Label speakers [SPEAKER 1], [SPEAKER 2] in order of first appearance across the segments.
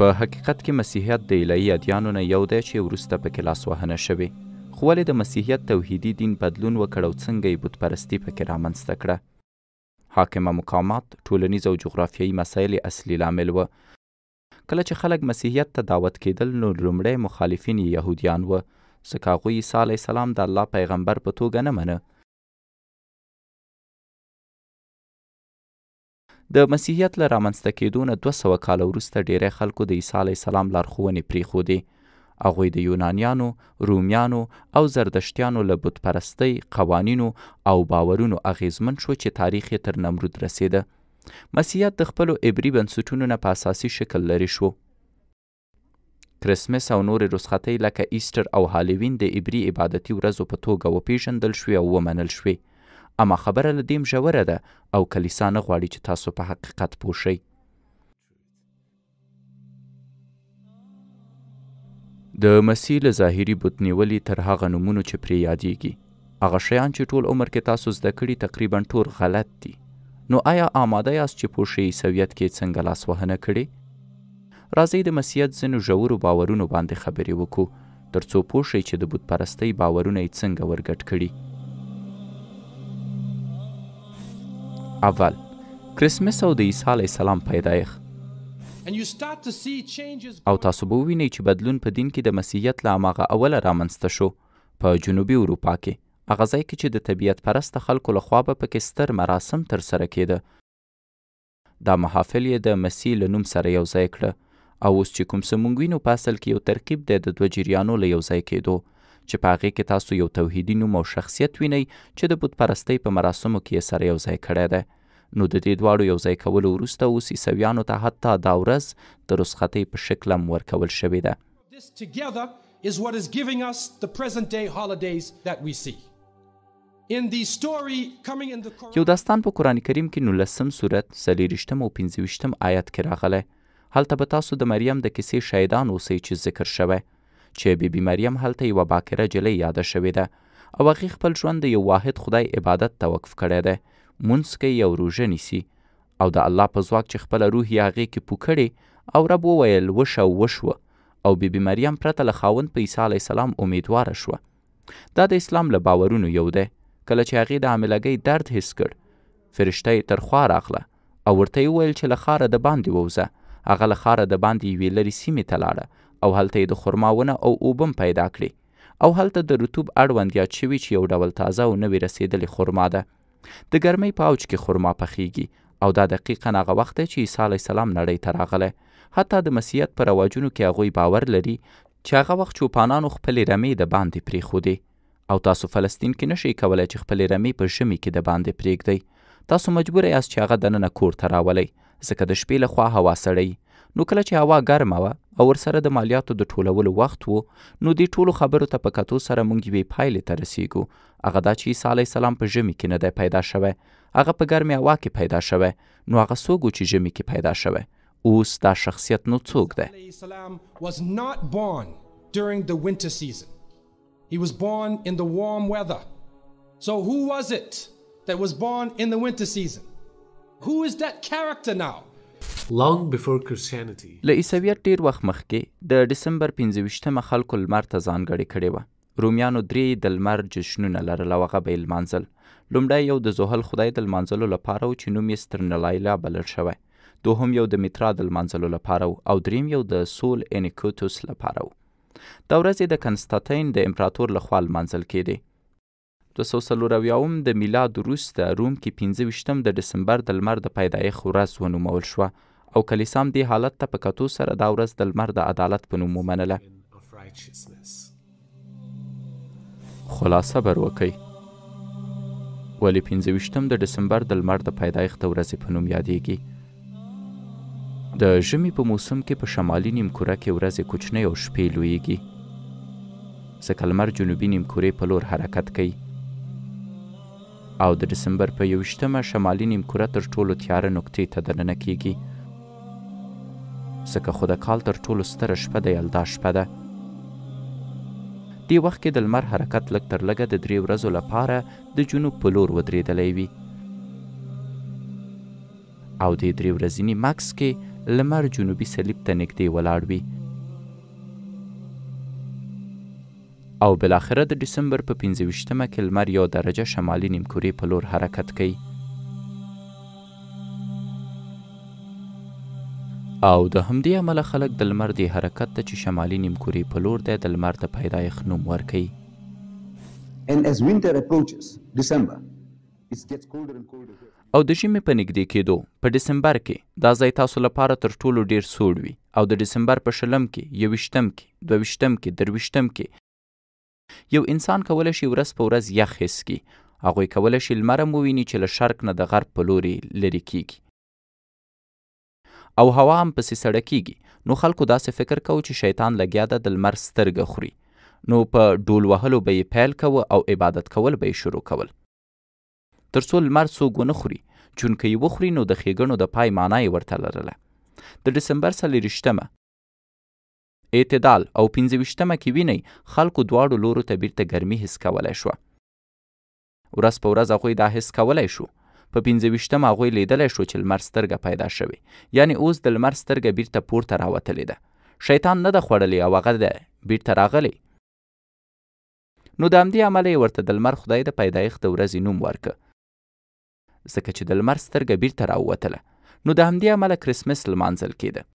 [SPEAKER 1] په حقیقت کې مسیحیت د الهي ادیانو نه یو دی چې وروسته پکې لاسوهنه شوې خو ولې د مسیحیت توحیدي دین بدلون وکړ او څنګه یې بتپرستي پکې رامنځته کړه حاکمه مقامات ټولنیز او جغرافیایي مسایل اصلي لامل و کله چې خلک مسیحیت ته دعوت کېدل نو لومړی مخالفین یهودیان و ځکه هغوی عیسی علیه السلام د الله پیغمبر په توګه نه منه د مسیحیت له رامنځته کېدو نه دوه سوه کاله وروسته ډیری خلکو د عیسی علیه السلام لارښوونې پرېښودې هغوی د یونانیانو رومیانو او زردشتیانو له بتپرستۍ قوانینو او باورونو اغیزمن شو چې تاریخ یې تر نمرود رسیده مسیحیت د خپلو عبري بنسټونو نه په اساسي شکل لرې شو کرسمس او نورې رسختۍ لکه ایسټر او هالووین د عبري عبادتي ورځو په توګه وپیژندل شوې او ومنل شوې اما خبره له دېم ژوره ده او کلیسا نه غواړي چې تاسو په حقیقت پوه شئ د مسیح له ظاهري بت نیولې تر هغه نومونو چې پرې یادیږي هغه شیان چې ټول عمر کې تاسو زده کړي تقریبا ټول غلط دي نو آیا آماده یاست چې پوه شئ عیسویت کې څنګه لاسوهنه کړې راځئ د مسیحیت ځینو ژورو باورونو باندې خبرې وکړو تر څو پوه شئ چې د بت پرستۍ باورونه یې څنګه ورګډ کړي اول کریسمس او د عیسی علیه السلام پیدایخ او تاسو به ووینئ چې بدلون په دین کې د مسیحیت له هماغه اوله رامنځته شو په جنوبي اروپا کې هغه ځای کې چې د طبیعت پرسته خلکو له خوا به پکې ستر مراسم ترسره کېده دا محافل یې د مسیح له نوم سره یو ځای کړه او اوس چې کوم څه مونږ وینو په اصل کې یو ترکیب دی د دوه جریانو له یو ځای کېدو چې په هغه کې تاسو یو توحیدي نوم او شخصیت وینئ چې د بت پرستۍ په مراسمو کې سره یو ځای کړی دی نو د دې دواړو یو ځای کولو وروسته اوس عیسویانو ته حتی دا ورځ د رسختۍ په شکل هم ورکول شوې ده is what is giving us the present day holidays that we see. یو داستان په قران کریم کې 19م سورت 43م او 55م آیات کې راغلی. هلته به تاسو د مریم د کیسې شاهدان اوسئ چې ذکر شوه. چې بیبي مریم هلته یوه باکره جلۍ یاده شوې ده او هغې خپل ژوند د یو واحد خدای عبادت ته وقف کړی دی مونځ کوي او روژه نیسي او د الله په ځواک چې خپله روح یې هغې کې پو کړې او رب وویل وشه وشوه او بیبي مریم پرته له خاوند په عیسی علیه السلام امیدواره شوه دا د اسلام له باورونو یو دی کله چې هغې د حاملګۍ درد حس کړ فرشته یې تر خوا راغله او ورته یې وویل چې له ښاره د باندې ووځه هغه له ښاره د باندې یوې لرې سیمې ته لاړه او هلته یې د خرماونه او اوبم پیدا کړي او هلته د رطوب اړوند یاد شوي چې یو ډول تازه او نوې رسیدلې خرما ده د ګرمۍ په اوج کې خرما پخیږي او دا دقیقا هغه وخت دی چې عیسی علیه السلام نړۍ ته راغلی حتی د مسیحیت په رواجونو کې هغوی باور لري چې هغه وخت چوپانانو خپلې رمې د باندې پرېښودې او تاسو فلسطین کې نشئ کولی چې خپلې رمې په ژمي کې د باندې پرېږدئ تاسو مجبور یاست چې هغه دننه کور ته راولئ ځکه د شپې لخوا هوا سړی نو کله چې هوا ګرمه وه او ورسره د مالیاتو د ټولولو وخت وو نو دې ټولو خبرو ته په کتو سره موږ یوې پایلې ته رسیږو هغه دا چې عیسی علیه السلام په ژمي کې نه دی پیدا شوی هغه په ګرمې هوا کې پیدا شوی نو هغه څوک چې ژمي کې پیدا شوی اوس دا شخصیت نو څوک دی He was born in the warm weather. So who was it that was born in the winter season? Who is that character now? long before Christianity له عیسویت ډیر وخت مخکې د دسمبر 15مه خلکو لمر ته ځانګړې کړې وه رومیانو درې د لمر جشنونه لرل او هغه به لمانځل لومړی یو د زحل خدای د لمانځلو لپاره و چې نوم یې سترنلایلا بلل شوی دوهم یو د میترا د لمانځلو لپاره او دریم یو د سول انیکوتوس لپاره و دا ورځ د کنستانتین د امپراتور لخوا لمانځل کېده د سوسلورویاوم د میلاد وروسته روم کې 15 د دسمبر د لمر د پیدایښت ورځ ونومول شوه او کلیسام دې حالت ته په کتو سره دا ورځ د لمر د عدالت په نوم ومنله خلاصه بر وکئ ولې پنځه ویشتم د ډسمبر د لمر د پیدایښت ورځې په نوم یادیږي د ژمي په موسم کې په شمالي نیمکوره کې ورځې کوچنۍ او شپې لویږي ځکه لمر جنوبي نیمکورې په لور حرکت کوي او د ډسمبر په یوویشتمه شمالي نیمکوره تر ټولو تیاره نقطې ته دننه کیږي ځکه خو د کال تر ټولو ستره شپه د یلدا شپه ده دې وخت کې د لمر حرکت لږ تر لږه د درې ورځو لپاره د جنوب په لور ودرېدلی وي او د درې ورځني مکس کې لمر جنوبي صلیب ته نږدې ولاړ وي او بالاخره د ډسمبر په 15مه کې لمر یو درجه شمالي نیمکوري په لور حرکت کوي او د همدې عمله خلک د لمر دی حرکت ته چې شمالي نیمکوري په لور دی د لمر د پیدایښت نوم ورکوي او د ژمي په نږدې کېدو په ډسمبر کې دا ځای تاسو لپاره تر ټولو ډیر سوړ وي او د ډسمبر په شلم کې یوویشتم کې دوویشتم کې درویشتم کې یو انسان کولی شي ورځ په ورځ یخ حس کړي هغوی کولی شي لمر هم وویني چې له شرق نه د غرب په لوري لرې کیږي او هوا هم پسې سړه کیږي نو خلکو داسې فکر کوو چې شیطان لګیا ده د لمر سترګه خوري نو په ډول وهلو به یې پیل کوه او عبادت کول به یې شروع کول تر څو لمر څوک ونه خوري چون که یې وخوري نو د ښېګڼو د پای معنا یې ورته لرله د ډسمبر څلېرویشتمه اعتدال او پنځویشتمه کې وینئ خلکو دواړو لورو ته بیرته ګرمي حس کولی شوه ورځ په ورځ هغوی دا حس کولی شو په 15 هغوی لیدلی شو چې لمر سترګه پیدا شوی یعنی اوس د لمر سترګه بیرته پورته راوتلې ده شیطان نه ده خوړلی او هغه ده بیرته راغلی نو د همدې عمله یې ورته د لمر خدای د پیدایښت د ورځې نوم ورکه ځکه چې د لمر سترګه بیرته راووتله نو د همدې عمله کریسمس لمانځل کېده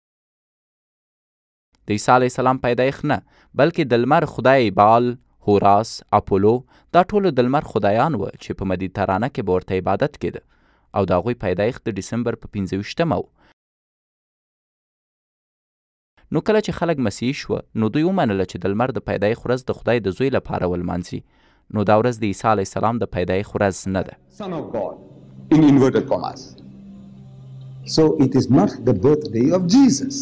[SPEAKER 1] د عیسی علیه السلام پیدایښت نه بلکې د لمر خدای بال هوراس اپولو دا ټول د لمر خدایان و چې په مدیترانه کې به ورته عبادت کېده او د هغوی پیدایښت د ډسمبر په 15مه و نو کله چې خلک مسیح شوه نو دوی ومنله چې د لمر د پیدایښت ورځ د خدای د زوی لپاره ولمانځي نو دا ورځ د عیسی علیه السلام د پیدایښت ورځ نه ده So it is not the birthday of Jesus.